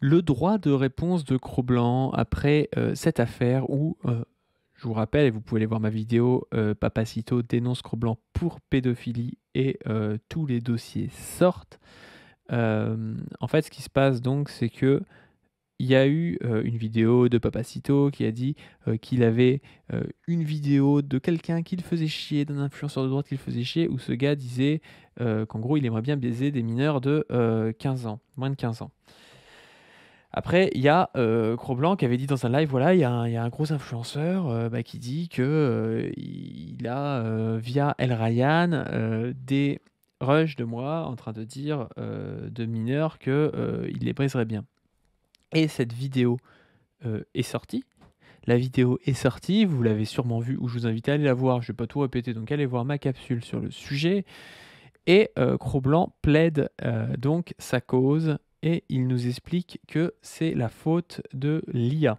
le droit de réponse de cro après euh, cette affaire où, euh, je vous rappelle, et vous pouvez aller voir ma vidéo, euh, Papacito dénonce cro pour pédophilie et tous les dossiers sortent. en fait, ce qui se passe donc, c'est que il y a eu une vidéo de Papacito qui a dit qu'il avait une vidéo de quelqu'un le faisait chier, d'un influenceur de droite qu'il faisait chier, où ce gars disait qu'en gros, il aimerait bien baiser des mineurs de 15 ans, moins de 15 ans. Après, il y a euh, Croblanc blanc qui avait dit dans un live, voilà, il y, a un, gros influenceur euh, bah, qui dit que euh, il a via El Ryan des rushs de moi en train de dire de mineurs que il les briserait bien. Et cette vidéo est sortie. La vidéo est sortie, vous l'avez sûrement vue, ou je vous invite à aller la voir. Je ne vais pas tout répéter, donc allez voir ma capsule sur le sujet. Et cro plaide donc sa cause et il nous explique que c'est la faute de l'IA.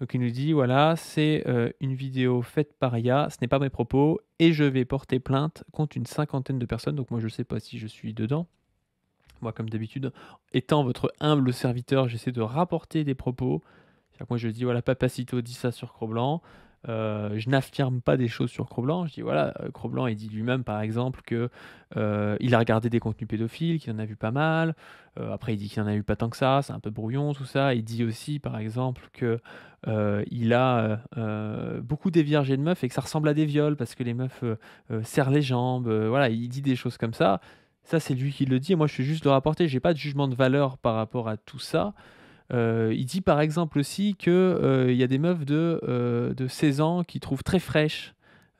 Donc il nous dit, voilà, c'est euh, une vidéo faite par IA, ce n'est pas mes propos, et je vais porter plainte contre une cinquantaine de personnes, donc moi je ne sais pas si je suis dedans. Moi, comme d'habitude, étant votre humble serviteur, j'essaie de rapporter des propos. moi, je dis, voilà, Papacito dit ça sur cro euh, je n'affirme pas des choses sur cro Je dis voilà, euh, Cro-Blanc, il dit lui-même par exemple que euh, il a regardé des contenus pédophiles, qu'il en a vu pas mal. après, il dit qu'il en a eu pas tant que ça, c'est un peu brouillon tout ça. Il dit aussi par exemple que il a beaucoup des et de meufs et que ça ressemble à des viols parce que les meufs serrent les jambes. voilà, il dit des choses comme ça. Ça, c'est lui qui le dit. moi, je suis juste le rapporter. J'ai pas de jugement de valeur par rapport à tout ça. Euh, il dit par exemple aussi qu'il euh, y a des meufs de, 16 euh, ans qui trouvent très fraîches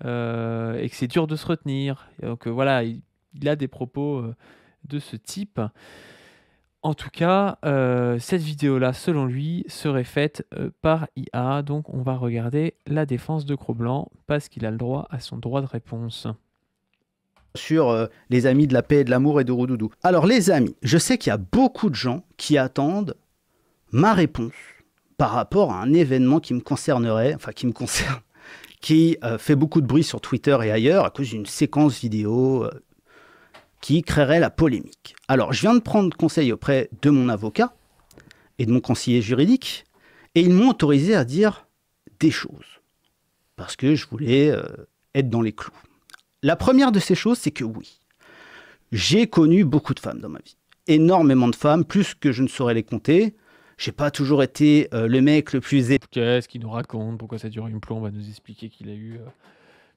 euh, et que c'est dur de se retenir. donc voilà, il, a des propos de ce type. En tout cas, cette vidéo-là, selon lui, serait faite par IA. Donc on va regarder la défense de cro parce qu'il a le droit à son droit de réponse sur les amis de la paix, et de l'amour et de Roudoudou. Alors les amis, je sais qu'il y a beaucoup de gens qui attendent ma réponse par rapport à un événement qui me concernerait, enfin qui me concerne, qui euh, fait beaucoup de bruit sur Twitter et ailleurs à cause d'une séquence vidéo euh, qui créerait la polémique. Alors, je viens de prendre conseil auprès de mon avocat et de mon conseiller juridique, et ils m'ont autorisé à dire des choses, parce que je voulais euh, être dans les clous. La première de ces choses, c'est que oui, j'ai connu beaucoup de femmes dans ma vie, énormément de femmes, plus que je ne saurais les compter, j'ai pas toujours été euh, le mec le plus Qu'est-ce qu'il nous raconte Pourquoi ça dure une plomb On va nous expliquer qu'il a eu euh,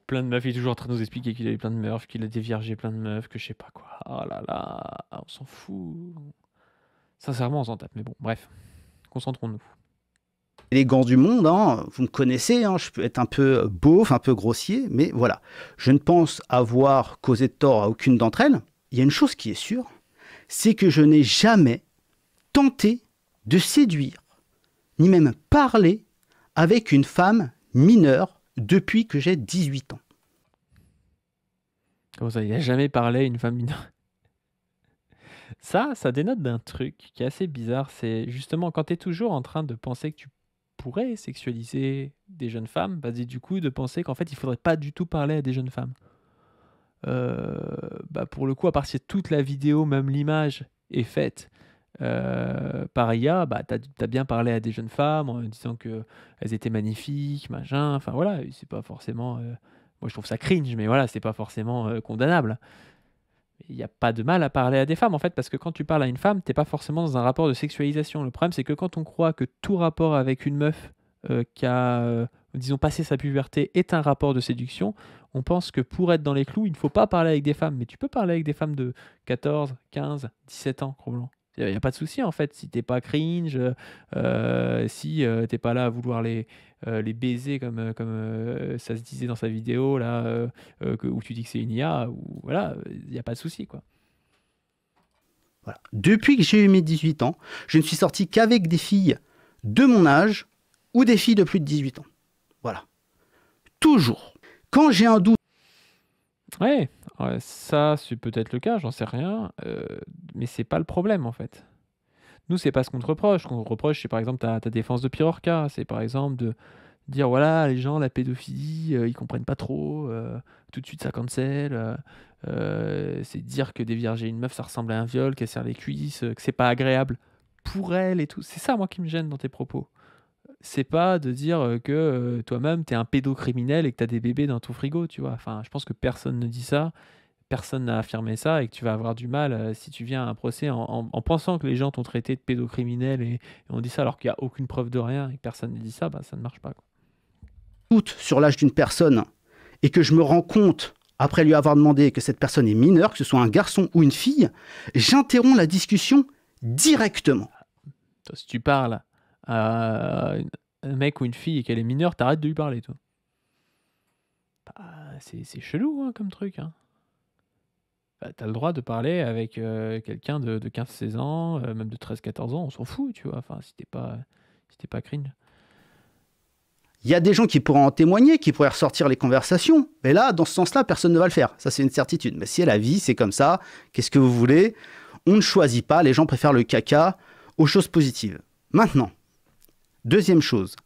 plein de meufs. Il est toujours en train de nous expliquer qu'il a eu plein de meufs, qu'il a déviergé plein de meufs, que je sais pas quoi. Oh là là, on s'en fout. Sincèrement, on s'en tape. Mais bon, bref, concentrons-nous. Les gants du monde, hein, vous me connaissez, hein, je peux être un peu euh, beauf, un peu grossier, mais voilà. Je ne pense avoir causé de tort à aucune d'entre elles. Il y a une chose qui est sûre, c'est que je n'ai jamais tenté de séduire, ni même parler avec une femme mineure depuis que j'ai 18 ans. Comment ça, il jamais parlé à une femme mineure Ça, ça dénote d'un truc qui est assez bizarre. C'est justement quand tu es toujours en train de penser que tu pourrais sexualiser des jeunes femmes, vas-y bah, du coup de penser qu'en fait il faudrait pas du tout parler à des jeunes femmes. Euh, bah pour le coup, à partir de toute la vidéo, même l'image est faite paria euh, par bah, tu as, bien parlé à des jeunes femmes en disant qu'elles étaient magnifiques, machin. Enfin voilà, c'est pas forcément. Euh, moi je trouve ça cringe, mais voilà, c'est pas forcément euh, condamnable. Il n'y a pas de mal à parler à des femmes en fait, parce que quand tu parles à une femme, t'es pas forcément dans un rapport de sexualisation. Le problème c'est que quand on croit que tout rapport avec une meuf qui a, disons, passé sa puberté est un rapport de séduction, on pense que pour être dans les clous, il ne faut pas parler avec des femmes. Mais tu peux parler avec des femmes de 14, 15, 17 ans, probablement. Il n'y a, pas de souci en fait. Si t'es pas cringe, euh, si euh, t'es pas là à vouloir les, euh, les baiser comme, comme ça se disait dans sa vidéo là, où tu dis que c'est une IA, ou, voilà, il n'y a pas de souci quoi. Voilà. Depuis que j'ai eu mes 18 ans, je ne suis sorti qu'avec des filles de mon âge ou des filles de plus de 18 ans. Voilà. Toujours. Quand j'ai un doute Ouais, ça c'est peut-être le cas, j'en sais rien, euh, mais c'est pas le problème en fait. Nous, c'est pas ce qu'on te reproche. Ce qu'on reproche, c'est par exemple ta, ta défense de Pirorca, c'est par exemple de dire voilà, les gens, la pédophilie, euh, ils comprennent pas trop, euh, tout de suite ça cancel. c'est dire que des et une meuf, ça ressemble à un viol, qu'elle sert les cuisses, que c'est pas agréable pour elle et tout. C'est ça, moi, qui me gêne dans tes propos c'est pas de dire euh, que euh, toi-même, tu es un pédocriminel et que tu as des bébés dans ton frigo, tu vois. Enfin, je pense que personne ne dit ça, personne n'a affirmé ça et que tu vas avoir du mal euh, si tu viens à un procès en, pensant que les gens t'ont traité de pédocriminel et, on dit ça alors qu'il n'y a aucune preuve de rien et que personne ne dit ça, bah, ça ne marche pas. Quoi. sur l'âge d'une personne et que je me rends compte après lui avoir demandé que cette personne est mineure, que ce soit un garçon ou une fille, j'interromps la discussion directement. si tu parles un mec ou une fille et qu'elle est mineure, t'arrêtes de lui parler, toi. Bah, c'est chelou hein, comme truc. Hein. Bah, t'as le droit de parler avec euh, quelqu'un de, 15-16 ans, euh, même de 13-14 ans, on s'en fout, tu vois. Enfin, si t'es pas, si pas cringe. Il y a des gens qui pourraient en témoigner, qui pourraient ressortir les conversations. Mais là, dans ce sens-là, personne ne va le faire. Ça, c'est une certitude. Mais si la vie, c'est comme ça, qu'est-ce que vous voulez On ne choisit pas. Les gens préfèrent le caca aux choses positives. Maintenant, Deuxième chose,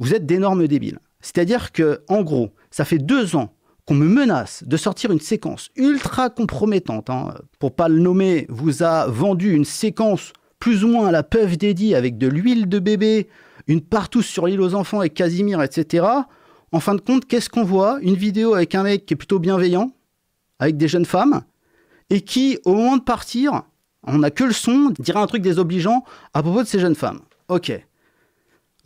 vous êtes d'énormes débiles. C'est-à-dire que, en gros, ça fait deux ans qu'on me menace de sortir une séquence ultra compromettante, hein, pour pas le nommer, vous a vendu une séquence plus ou moins à la peuf dédiée avec de l'huile de bébé, une partout sur l'île aux enfants et Casimir, etc. En fin de compte, qu'est-ce qu'on voit Une vidéo avec un mec qui est plutôt bienveillant, avec des jeunes femmes, et qui, au moment de partir, on n'a que le son, dirait un truc désobligeant à propos de ces jeunes femmes. Ok.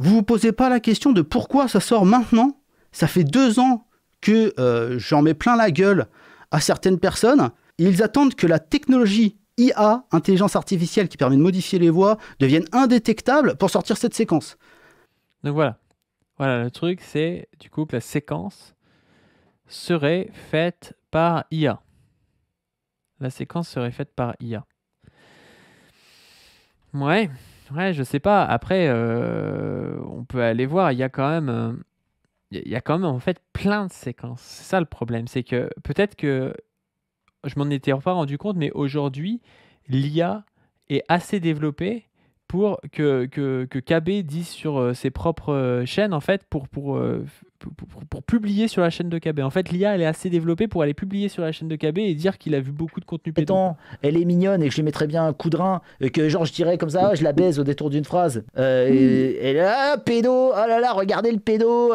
Vous vous posez pas la question de pourquoi ça sort maintenant Ça fait deux ans que euh, j'en mets plein la gueule à certaines personnes. Ils attendent que la technologie IA, intelligence artificielle qui permet de modifier les voix, devienne indétectable pour sortir cette séquence. Donc voilà. Voilà, le truc, c'est du coup que la séquence serait faite par IA. La séquence serait faite par IA. Ouais, Ouais, je sais pas. Après, euh, on peut aller voir. Il y a quand même, euh, il y a quand même en fait plein de séquences. C'est ça le problème, c'est que peut-être que je m'en étais pas rendu compte, mais aujourd'hui, l'IA est assez développée pour que, que, que KB dise sur euh, ses propres euh, chaînes, en fait, euh, pour, pour, pour, publier sur la chaîne de KB. En fait, l'IA, elle est assez développée pour aller publier sur la chaîne de KB et dire qu'il a vu beaucoup de contenu pédant. elle est mignonne et je lui mettrais bien un coup de rein, et que genre je dirais comme ça, je la baise au détour d'une phrase. elle hmm. et, là, ah, pédo, oh là là, regardez le pédo,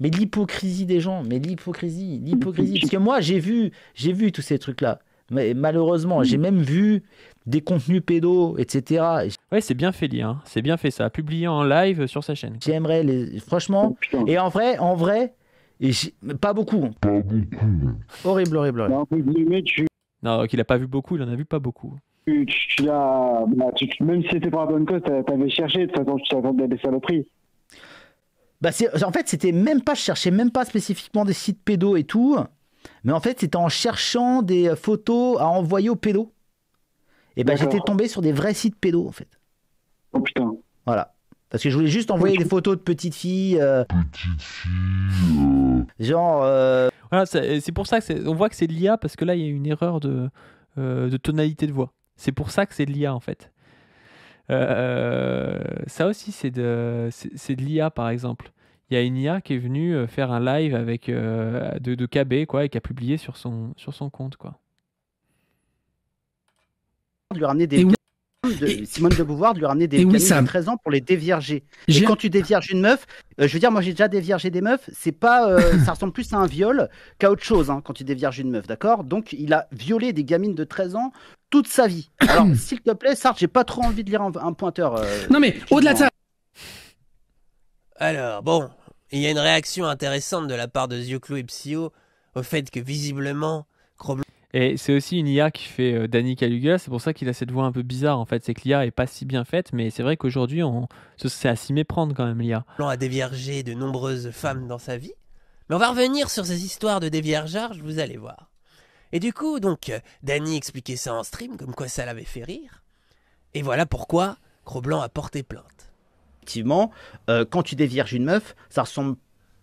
Mais l'hypocrisie des gens, mais l'hypocrisie, l'hypocrisie. Parce que moi, j'ai vu, j'ai vu tous ces trucs-là. Mais malheureusement, j'ai même vu des contenus pédos, etc. Ouais, c'est bien fait, lien. Hein. C'est bien fait ça. Publié en live euh, sur sa chaîne. J'aimerais, les... franchement. Oh, et en vrai, en vrai, et pas beaucoup. Hein. Pas beaucoup. Hein. Horrible, horrible, horrible. Non, qu'il a pas vu beaucoup, il en a vu pas beaucoup. Tu, bah, même si c'était pas la bonne cause, t'avais cherché, de toute façon, tu t'attendais à des saloperies. Bah en fait, c'était même pas, chercher, même pas spécifiquement des sites pédos et tout, mais en fait, c'était en cherchant des euh, photos à envoyer aux pédos. Et ben j'étais tombé sur des vrais sites pédos en fait. Oh putain. Voilà. Parce que je voulais juste envoyer des photos de petites filles. Euh... Petites euh. Genre. Euh, voilà, c'est pour ça que on voit que c'est de l'IA parce que là il y a une erreur euh, de, tonalité de voix. C'est pour ça que c'est de l'IA en fait. ça aussi c'est de de l'IA par exemple. Il y a une IA qui est venue faire un live avec de, de, KB quoi et qui a publié sur son sur son compte quoi de lui ramener des de, Simone de Beauvoir de lui ramener des oui, de 13 ans pour les dévierger. Et quand tu dévierges une meuf, euh, je veux dire, moi j'ai déjà déviergé des meufs, c'est pas, euh, ça ressemble plus à un viol qu'à autre chose hein, quand tu dévierges une meuf, d'accord Donc il a violé des gamines de 13 ans toute sa vie. Alors s'il te plaît, Sartre, j'ai pas trop envie de lire un, pointeur. Euh, non mais au-delà de ça. Alors bon, il y a une réaction intéressante de la part de Zioclo et Psyo au fait que visiblement, et c'est aussi une IA qui fait Dany euh, Danny Caluga, c'est pour ça qu'il a cette voix un peu bizarre en fait, c'est que l'IA est pas si bien faite, mais c'est vrai qu'aujourd'hui, on... c'est à s'y méprendre quand même l'IA. Blanc a déviergé de nombreuses femmes dans sa vie, mais on va revenir sur ces histoires de je vous allez voir. Et du coup, donc, euh, Danny expliquait ça en stream, comme quoi ça l'avait fait rire, et voilà pourquoi Gros Blanc a porté plainte. Effectivement, euh, quand tu dévierges une meuf, ça ressemble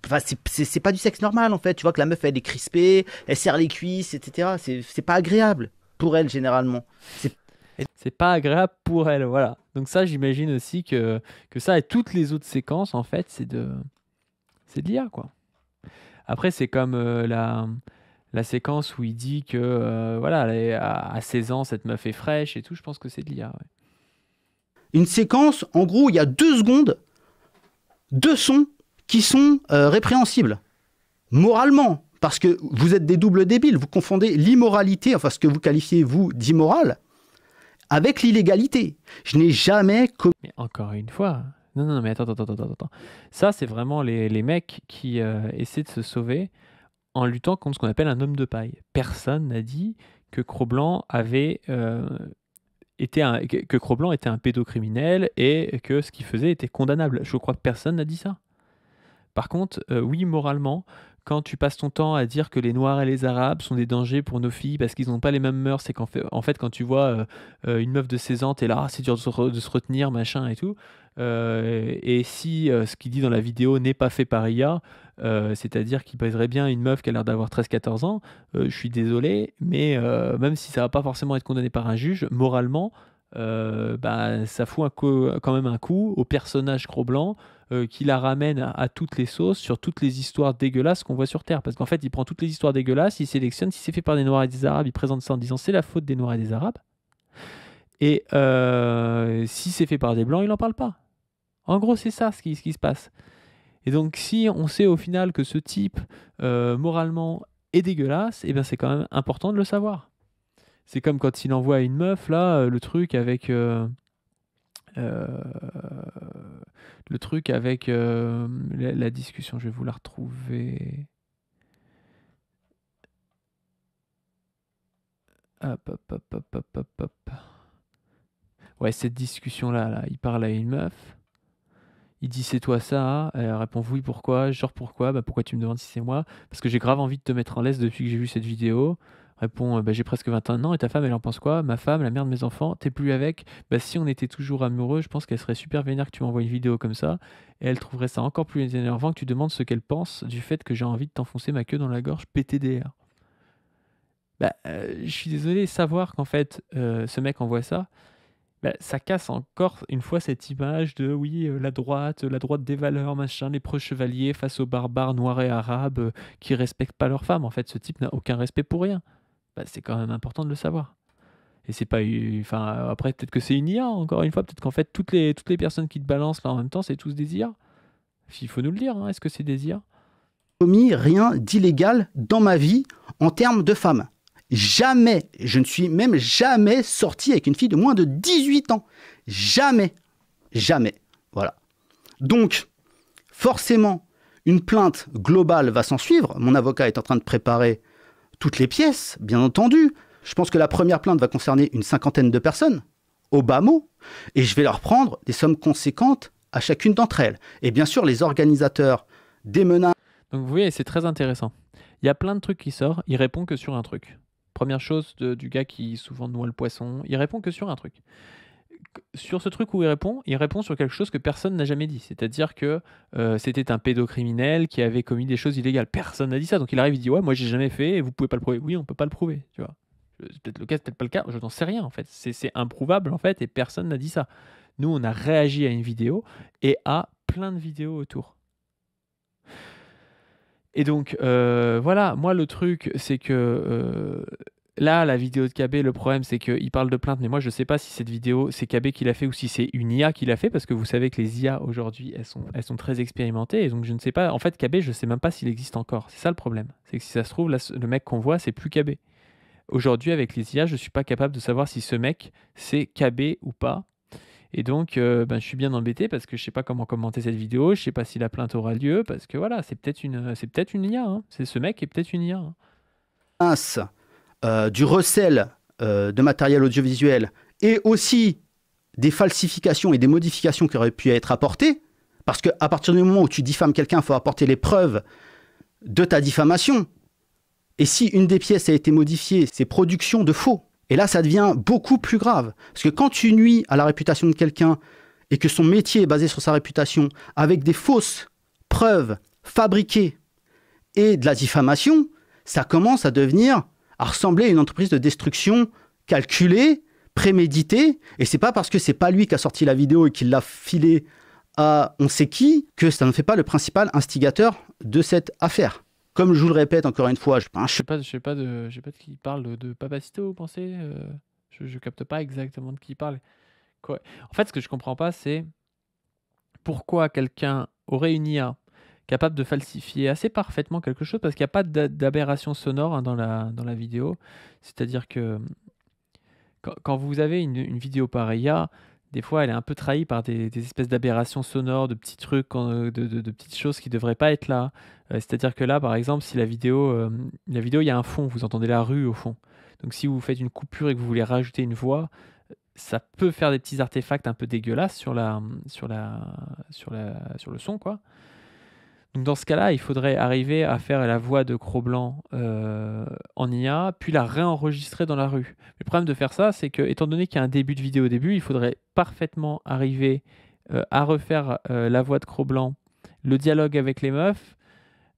Enfin, c'est pas du sexe normal en fait. Tu vois que la meuf elle est crispée, elle serre les cuisses, etc. C'est pas agréable pour elle généralement. C'est pas agréable pour elle, voilà. Donc ça, j'imagine aussi que, que ça et toutes les autres séquences, en fait, c'est de c'est de lire quoi. Après, c'est comme euh, la, la séquence où il dit que euh, voilà, à, 16 ans, cette meuf est fraîche et tout. Je pense que c'est de l'IA. Une séquence, en gros, il y a deux secondes, deux sons qui sont euh, répréhensibles, moralement, parce que vous êtes des doubles débiles, vous confondez l'immoralité, enfin ce que vous qualifiez vous d'immoral, avec l'illégalité. Je n'ai jamais commis... Mais encore une fois, non, non, mais attends, attends, attends, attends. Ça, c'est vraiment les, mecs qui euh, essaient de se sauver en luttant contre ce qu'on appelle un homme de paille. Personne n'a dit que Croblant avait... Euh, que cro était un pédocriminel et que ce qu'il faisait était condamnable. Je crois que personne n'a dit ça. Par contre, euh, oui, moralement, quand tu passes ton temps à dire que les Noirs et les Arabes sont des dangers pour nos filles parce qu'ils n'ont pas les mêmes mœurs, c'est qu'en fait, en fait, quand tu vois euh, euh, une meuf de 16 ans, t'es là, ah, c'est dur de se, retenir, machin et tout. et si ce qu'il dit dans la vidéo n'est pas fait par IA, c'est-à-dire qu'il pèserait bien une meuf qui a l'air d'avoir 13-14 ans, je suis désolé, mais même si ça va pas forcément être condamné par un juge, moralement, bah, ça fout quand même un coup au personnage cro blanc euh, qui la ramène à, toutes les sauces, sur toutes les histoires dégueulasses qu'on voit sur Terre. Parce qu'en fait, il prend toutes les histoires dégueulasses, il sélectionne, si c'est fait par des Noirs et des Arabes, il présente ça en disant c'est la faute des Noirs et des Arabes. Et euh, si c'est fait par des Blancs, il n'en parle pas. En gros, c'est ça ce qui, se passe. Et donc, si on sait au final que ce type, euh, moralement, est dégueulasse, eh ben, c'est quand même important de le savoir. C'est comme quand il envoie à une meuf, là, le truc avec... Euh, le truc avec euh, la, discussion, je vais vous la retrouver. Ouais, cette discussion-là, là, il parle à une meuf. Il dit c'est toi ça, hein elle répond oui pourquoi, genre pourquoi, bah pourquoi tu me demandes si c'est moi, parce que j'ai grave envie de te mettre en laisse depuis que j'ai vu cette vidéo. Répond, euh, bah, j'ai presque 21 ans et ta femme, elle en pense quoi Ma femme, la mère de mes enfants, t'es plus avec Bah si on était toujours amoureux, je pense qu'elle serait super vénère que tu m'envoies une vidéo comme ça. Et elle trouverait ça encore plus énervant que tu demandes ce qu'elle pense du fait que j'ai envie de t'enfoncer ma queue dans la gorge PTDR. Bah, euh, je suis désolé, savoir qu'en fait, euh, ce mec envoie ça, bah, ça casse encore une fois cette image de oui, la droite, la droite des valeurs, machin, les preux chevaliers face aux barbares noirs et arabes qui respectent pas leur femme En fait, ce type n'a aucun respect pour rien. Bah, c'est quand même important de le savoir. Et c'est pas. Enfin, après, peut-être que c'est une IA, encore une fois. Peut-être qu'en fait, toutes les, toutes les personnes qui te balancent là en même temps, c'est tous des IA. Il faut nous le dire. Hein, est-ce que c'est des IA Commis rien d'illégal dans ma vie en termes de femmes. Jamais, je ne suis même jamais sorti avec une fille de moins de 18 ans. Jamais. Jamais. Voilà. Donc, forcément, une plainte globale va s'en suivre. Mon avocat est en train de préparer toutes les pièces, bien entendu. Je pense que la première plainte va concerner une cinquantaine de personnes, au bas mot, et je vais leur prendre des sommes conséquentes à chacune d'entre elles. Et bien sûr, les organisateurs des menaces. Donc vous voyez, c'est très intéressant. Il y a plein de trucs qui sortent, il répond que sur un truc. Première chose du gars qui souvent noie le poisson, il répond que sur un truc sur ce truc où il répond, il répond sur quelque chose que personne n'a jamais dit. C'est-à-dire que euh, c'était un pédocriminel qui avait commis des choses illégales. Personne n'a dit ça. Donc il arrive, il dit Ouais, moi j'ai jamais fait et vous pouvez pas le prouver. Oui, on peut pas le prouver. Tu vois. Euh, c'est peut-être le cas, peut-être pas le cas. Je n'en sais rien en fait. C'est improuvable en fait et personne n'a dit ça. Nous, on a réagi à une vidéo et à plein de vidéos autour. Et donc, euh, voilà, moi le truc, c'est que là, la vidéo de KB, le problème, c'est qu'il parle de plainte, mais moi, je ne sais pas si cette vidéo, c'est KB qui l'a fait ou si c'est une IA qui l'a fait, parce que vous savez que les IA aujourd'hui, elles sont, elles sont très expérimentées, et donc je ne sais pas. En fait, KB, je ne sais même pas s'il existe encore. C'est ça le problème. C'est que si ça se trouve, le mec qu'on voit, c'est plus KB. Aujourd'hui, avec les IA, je ne suis pas capable de savoir si ce mec, c'est KB ou pas. Et donc, euh, ben, je suis bien embêté parce que je ne sais pas comment commenter cette vidéo, je ne sais pas si la plainte aura lieu, parce que voilà, c'est peut-être une, peut une IA. Hein. C'est ce mec est peut-être une IA. Hein. Euh, du recel euh, de matériel audiovisuel et aussi des falsifications et des modifications qui auraient pu être apportées, parce qu'à partir du moment où tu diffames quelqu'un, il faut apporter les preuves de ta diffamation. Et si une des pièces a été modifiée, c'est production de faux. Et là, ça devient beaucoup plus grave. Parce que quand tu nuis à la réputation de quelqu'un et que son métier est basé sur sa réputation, avec des fausses preuves fabriquées et de la diffamation, ça commence à devenir à ressembler à une entreprise de destruction calculée, préméditée. Et c'est pas parce que c'est pas lui qui a sorti la vidéo et qu'il l'a filée à on sait qui que ça ne fait pas le principal instigateur de cette affaire. Comme je vous le répète encore une fois, je ne sais pas, je sais de, je sais pas de qui parle de, Papacito, vous pensez euh, je, ne capte pas exactement de qui il parle. Quoi en fait, ce que je comprends pas, c'est pourquoi quelqu'un aurait une IA capable de falsifier assez parfaitement quelque chose parce qu'il n'y a pas d'aberration sonore hein, dans, la, dans la vidéo. C'est-à-dire que mm, quand, vous avez une, vidéo pareille, des fois elle est un peu trahie par des, espèces d'aberrations sonores, de petits trucs, euh, de, petites choses qui devraient pas être là. Euh, c'est-à-dire que là, par exemple, si la vidéo, euh, la vidéo, il y a un fond, vous entendez la rue au fond. Donc si vous faites une coupure et que vous voulez rajouter une voix, ça peut faire des petits artefacts un peu dégueulasses sur la, sur la, sur sur le son, quoi dans ce cas-là, il faudrait arriver à faire la voix de Cro-Blanc euh, en IA, puis la réenregistrer dans la rue. Le problème de faire ça, c'est que, étant donné qu'il y a un début de vidéo au début, il faudrait parfaitement arriver euh, à refaire euh, la voix de Cro-Blanc, le dialogue avec les meufs,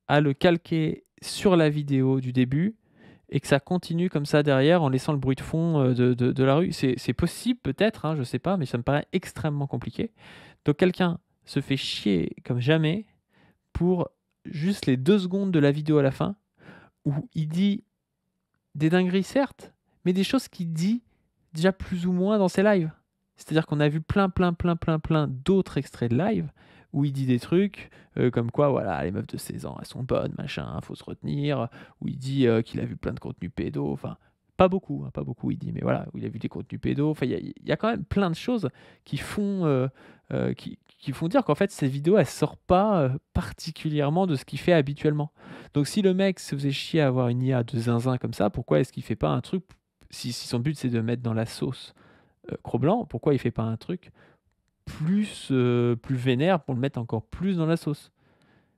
à le calquer sur la vidéo du début, et que ça continue comme ça derrière en laissant le bruit de fond de, la rue. C'est possible peut-être, hein, je ne sais pas, mais ça me paraît extrêmement compliqué. Donc quelqu'un se fait chier comme jamais pour juste les deux secondes de la vidéo à la fin, où il dit des dingueries, certes, mais des choses qu'il dit déjà plus ou moins dans ses lives. C'est-à-dire qu'on a vu plein, plein, plein, plein, plein d'autres extraits de live où il dit des trucs euh, comme quoi, voilà, les meufs de 16 ans, elles sont bonnes, machin, faut se retenir, où il dit euh, qu'il a vu plein de contenus pédo, enfin, pas beaucoup, hein, pas beaucoup, il dit, mais voilà, il a vu des contenus pédos. Enfin, il y, a quand même plein de choses qui font, euh, euh, qui, font dire qu'en fait, cette vidéo elle sort pas euh, particulièrement de ce qu'il fait habituellement. Donc, si le mec se faisait chier à avoir une IA de zinzin comme ça, pourquoi est-ce qu'il fait pas un truc si, son but c'est de mettre dans la sauce Cro-Blanc, pourquoi il fait pas un truc plus, plus vénère pour le mettre encore plus dans la sauce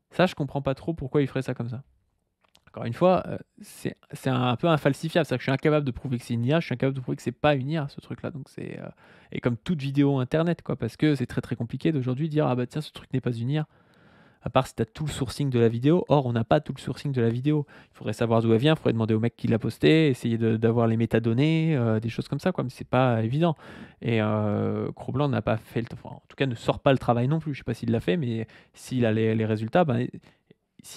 Ça, je comprends pas trop pourquoi il ferait ça comme ça une fois, euh, c'est un, peu infalsifiable. C'est-à-dire que je suis incapable de prouver que c'est une IA, je suis incapable de prouver que c'est pas une IA, ce truc-là. Donc c'est euh, et comme toute vidéo internet, quoi, parce que c'est très très compliqué d'aujourd'hui dire ah bah tiens ce truc n'est pas une IA. À part si tu as tout le sourcing de la vidéo. Or, on n'a pas tout le sourcing de la vidéo. Il faudrait savoir d'où elle vient, il faudrait demander au mec qui l'a posté, essayer d'avoir les métadonnées, euh, des choses comme ça, quoi. Mais c'est pas évident. Et euh, blanc n'a pas fait le. en tout cas, ne sort pas le travail non plus. Je sais pas s'il l'a fait, mais s'il a les, résultats, ben,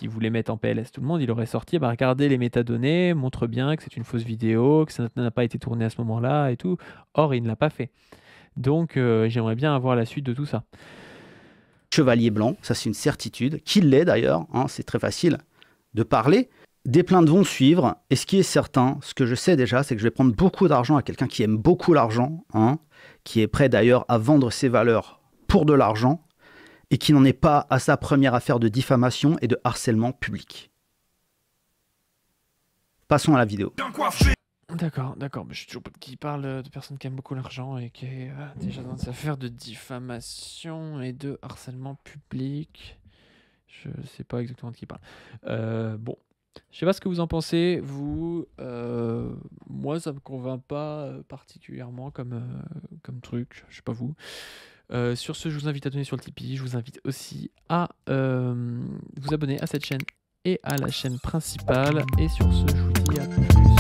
vous voulait mettre en PLS tout le monde, il aurait sorti, bah, regardez les métadonnées, montre bien que c'est une fausse vidéo, que ça n'a pas été tourné à ce moment-là et tout. Or, il ne l'a pas fait. Donc, euh, j'aimerais bien avoir la suite de tout ça. Chevalier Blanc, ça c'est une certitude, qu'il l'est d'ailleurs, hein, c'est très facile de parler. Des plaintes vont suivre, et ce qui est certain, ce que je sais déjà, c'est que je vais prendre beaucoup d'argent à quelqu'un qui aime beaucoup l'argent, hein, qui est prêt d'ailleurs à vendre ses valeurs pour de l'argent, et qui n'en est pas à sa première affaire de diffamation et de harcèlement public. Passons à la vidéo. D'accord, d'accord, mais je suis toujours pas qui parle euh, de personnes qui aiment beaucoup l'argent et qui est euh, déjà dans des affaires de diffamation et de harcèlement public. Je sais pas exactement de qui parle. Euh, bon, je sais pas ce que vous en pensez, vous. moi, ça me convainc pas particulièrement comme, comme truc, je sais pas vous. Euh, sur ce, je vous invite à donner sur le Tipeee. Je vous invite aussi à euh, vous abonner à cette chaîne et à la chaîne principale. Et sur ce, je vous dis à plus.